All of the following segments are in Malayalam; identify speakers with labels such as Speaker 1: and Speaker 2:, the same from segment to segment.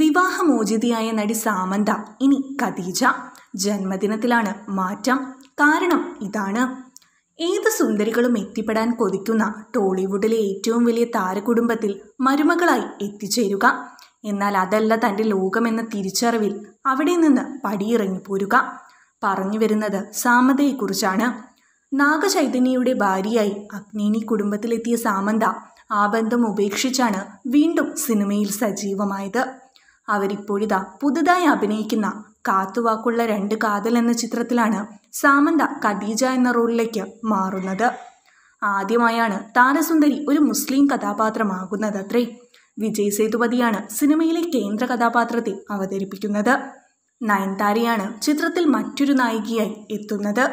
Speaker 1: വിവാഹമോചിതയായ നടി സാമന്ത ഇനി ഖദീജ ജന്മദിനത്തിലാണ് മാറ്റം കാരണം ഇതാണ് ഏത് സുന്ദരികളും എത്തിപ്പെടാൻ കൊതിക്കുന്ന ടോളിവുഡിലെ ഏറ്റവും വലിയ താരകുടുംബത്തിൽ മരുമകളായി എത്തിച്ചേരുക എന്നാൽ അതല്ല തൻ്റെ ലോകമെന്ന തിരിച്ചറിവിൽ അവിടെ നിന്ന് പടിയിറങ്ങിപ്പോരുക പറഞ്ഞു വരുന്നത് സാമന്തയെക്കുറിച്ചാണ് നാഗചൈതന്യയുടെ ഭാര്യയായി അഗ്നിനി കുടുംബത്തിലെത്തിയ സാമന്ത ആ ബന്ധം ഉപേക്ഷിച്ചാണ് വീണ്ടും സിനിമയിൽ സജീവമായത് അവരിപ്പോഴിതാ പുതുതായി അഭിനയിക്കുന്ന കാത്തുവാക്കുള്ള രണ്ട് കാതൽ എന്ന ചിത്രത്തിലാണ് സാമന്ത ഖദീജ എന്ന റോളിലേക്ക് മാറുന്നത് ആദ്യമായാണ് താരസുന്ദരി ഒരു മുസ്ലിം അത്രേ വിജയ് സേതുപതിയാണ് സിനിമയിലെ കേന്ദ്ര കഥാപാത്രത്തെ അവതരിപ്പിക്കുന്നത് നയൻതാരയാണ് ചിത്രത്തിൽ മറ്റൊരു നായികയായി എത്തുന്നത്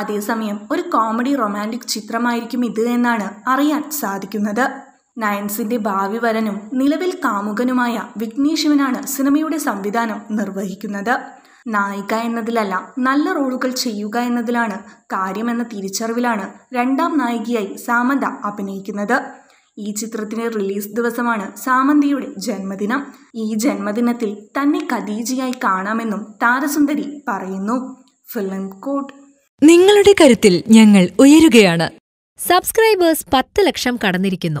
Speaker 1: അതേസമയം ഒരു കോമഡി റൊമാൻറ്റിക് ചിത്രമായിരിക്കും ഇത് എന്നാണ് അറിയാൻ സാധിക്കുന്നത് നയൻസിന്റെ ഭാവി വരനും നിലവിൽ കാമുകനുമായ വിഘ്നേശിവനാണ് സിനിമയുടെ സംവിധാനം നിർവഹിക്കുന്നത് നായിക എന്നതിലല്ല നല്ല റോളുകൾ ചെയ്യുക എന്നതിലാണ് കാര്യമെന്ന തിരിച്ചറിവിലാണ് രണ്ടാം നായികയായി സാമന്ത അഭിനയിക്കുന്നത് ഈ ചിത്രത്തിന്റെ റിലീസ് ദിവസമാണ് സാമന്തയുടെ ജന്മദിനം ഈ ജന്മദിനത്തിൽ തന്നെ ഖദീജയായി കാണാമെന്നും താരസുന്ദരി പറയുന്നു ഫിലിം കോട്ട്
Speaker 2: നിങ്ങളുടെ കരുത്തിൽ ഞങ്ങൾ ഉയരുകയാണ് സബ്സ്ക്രൈബേഴ്സ് പത്ത് ലക്ഷം കടന്നിരിക്കുന്നു